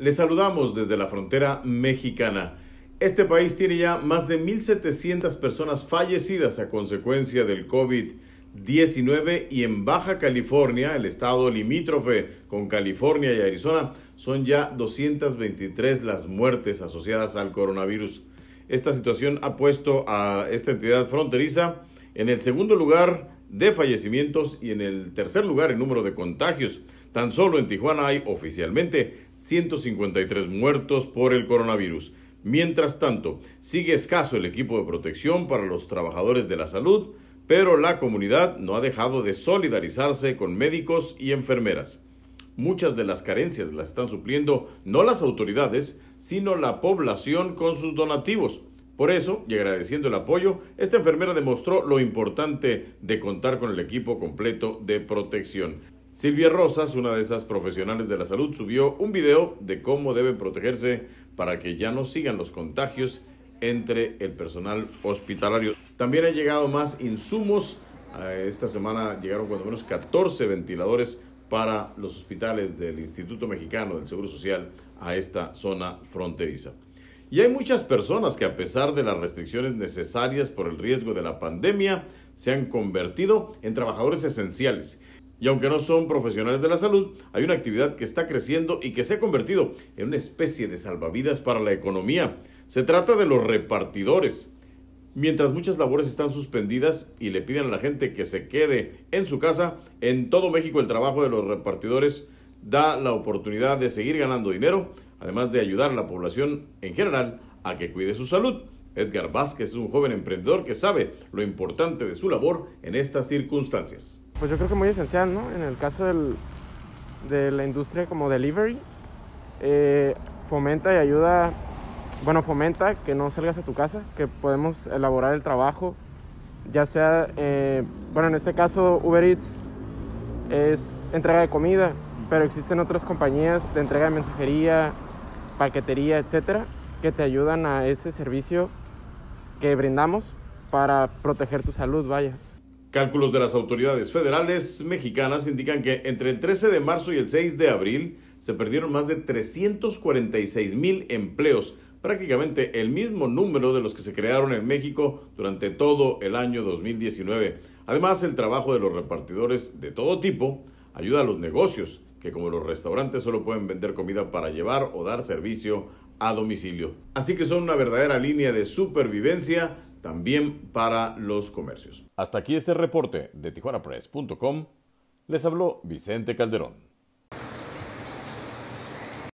Les saludamos desde la frontera mexicana. Este país tiene ya más de 1.700 personas fallecidas a consecuencia del COVID-19 y en Baja California, el estado limítrofe con California y Arizona, son ya 223 las muertes asociadas al coronavirus. Esta situación ha puesto a esta entidad fronteriza en el segundo lugar de fallecimientos y en el tercer lugar en número de contagios. Tan solo en Tijuana hay oficialmente 153 muertos por el coronavirus. Mientras tanto, sigue escaso el equipo de protección para los trabajadores de la salud, pero la comunidad no ha dejado de solidarizarse con médicos y enfermeras. Muchas de las carencias las están supliendo no las autoridades, sino la población con sus donativos. Por eso, y agradeciendo el apoyo, esta enfermera demostró lo importante de contar con el equipo completo de protección. Silvia Rosas, una de esas profesionales de la salud, subió un video de cómo deben protegerse para que ya no sigan los contagios entre el personal hospitalario. También han llegado más insumos. Eh, esta semana llegaron cuando menos 14 ventiladores para los hospitales del Instituto Mexicano del Seguro Social a esta zona fronteriza. Y hay muchas personas que a pesar de las restricciones necesarias por el riesgo de la pandemia, se han convertido en trabajadores esenciales y aunque no son profesionales de la salud, hay una actividad que está creciendo y que se ha convertido en una especie de salvavidas para la economía. Se trata de los repartidores. Mientras muchas labores están suspendidas y le piden a la gente que se quede en su casa, en todo México el trabajo de los repartidores da la oportunidad de seguir ganando dinero, además de ayudar a la población en general a que cuide su salud. Edgar Vázquez es un joven emprendedor que sabe lo importante de su labor en estas circunstancias pues yo creo que muy esencial, ¿no? En el caso del, de la industria como delivery, eh, fomenta y ayuda, bueno, fomenta que no salgas a tu casa, que podemos elaborar el trabajo, ya sea, eh, bueno, en este caso Uber Eats es entrega de comida, pero existen otras compañías de entrega de mensajería, paquetería, etcétera, que te ayudan a ese servicio que brindamos para proteger tu salud, vaya. Cálculos de las autoridades federales mexicanas indican que entre el 13 de marzo y el 6 de abril se perdieron más de 346 mil empleos, prácticamente el mismo número de los que se crearon en México durante todo el año 2019. Además, el trabajo de los repartidores de todo tipo ayuda a los negocios, que como los restaurantes solo pueden vender comida para llevar o dar servicio a domicilio. Así que son una verdadera línea de supervivencia también para los comercios. Hasta aquí este reporte de tijuanapress.com. Les habló Vicente Calderón.